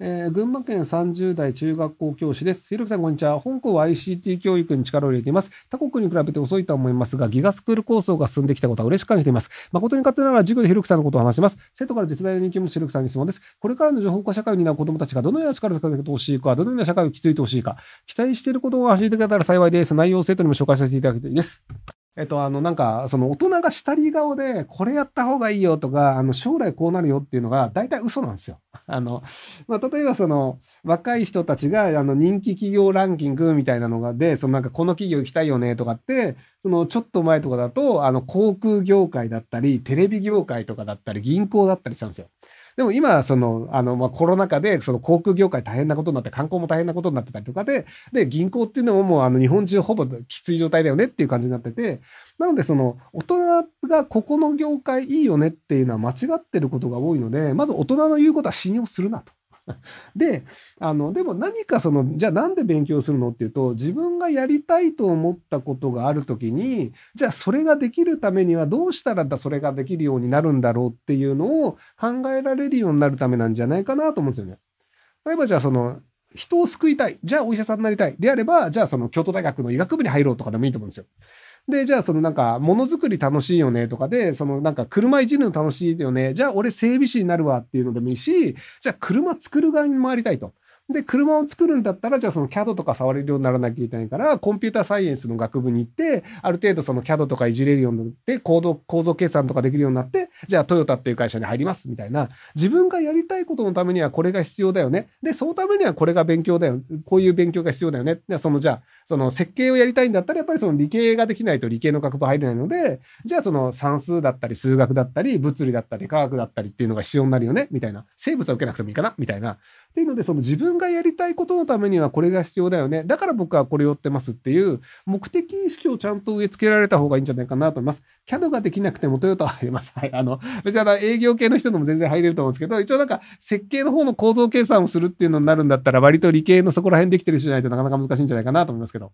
えー、群馬県30代中学校教師です。ひろきさん、こんにちは。本校は ICT 教育に力を入れています。他国に比べて遅いとは思いますが、ギガスクール構想が進んできたことは嬉しく感じています。誠に勝手ながら授業でひろきさんのことを話します。生徒から絶大な人気を持つひろきさんに質問です。これからの情報化社会を担う子供たちがどのような力を使ってほしいか、どのような社会を築いてほしいか、期待していることを教えてくれたら幸いです。内容を生徒にも紹介させていただきたいです。えっと、あの、なんか、その大人が下り顔で、これやった方がいいよとか、あの、将来こうなるよっていうのが、大体嘘なんですよ。あの、まあ、例えばその、若い人たちが、あの、人気企業ランキングみたいなのが、で、そのなんか、この企業行きたいよねとかって、その、ちょっと前とかだと、あの、航空業界だったり、テレビ業界とかだったり、銀行だったりしたんですよ。でも今そのあの、まあ、コロナ禍でその航空業界大変なことになって観光も大変なことになってたりとかでで銀行っていうのももうあの日本中ほぼきつい状態だよねっていう感じになっててなのでその大人がここの業界いいよねっていうのは間違ってることが多いのでまず大人の言うことは信用するなと。であのでも何かそのじゃあなんで勉強するのっていうと自分がやりたいと思ったことがある時にじゃあそれができるためにはどうしたらそれができるようになるんだろうっていうのを考えられるようになるためなんじゃないかなと思うんですよね。例えばじゃあその人を救いたいじゃあお医者さんになりたいであればじゃあその京都大学の医学部に入ろうとかでもいいと思うんですよ。で、じゃあそのなんか、ものづくり楽しいよねとかで、そのなんか、車いじるの楽しいよね。じゃあ俺整備士になるわっていうのでもいいし、じゃあ車作る側に回りたいと。で、車を作るんだったら、じゃあその CAD とか触れるようにならなきゃいけないから、コンピューターサイエンスの学部に行って、ある程度その CAD とかいじれるようになって、構造構造計算とかできるようになって、じゃあトヨタっていう会社に入ります、みたいな。自分がやりたいことのためにはこれが必要だよね。で、そのためにはこれが勉強だよ。こういう勉強が必要だよね。で、そのじゃあ、その設計をやりたいんだったら、やっぱりその理系ができないと理系の学部入れないので、じゃあその算数だったり数学だったり、物理だったり科学だったりっていうのが必要になるよね、みたいな。生物は受けなくてもいいかな、みたいな。っていうので、その自分がやりたいことのためにはこれが必要だよね。だから僕はこれをってますっていう目的意識をちゃんと植え付けられた方がいいんじゃないかなと思います。CAD ができなくてもトヨタは入れます。はい。あの、別にあの営業系の人でも全然入れると思うんですけど、一応なんか設計の方の構造計算をするっていうのになるんだったら割と理系のそこら辺できてる人じゃないとなかなか難しいんじゃないかなと思いますけど。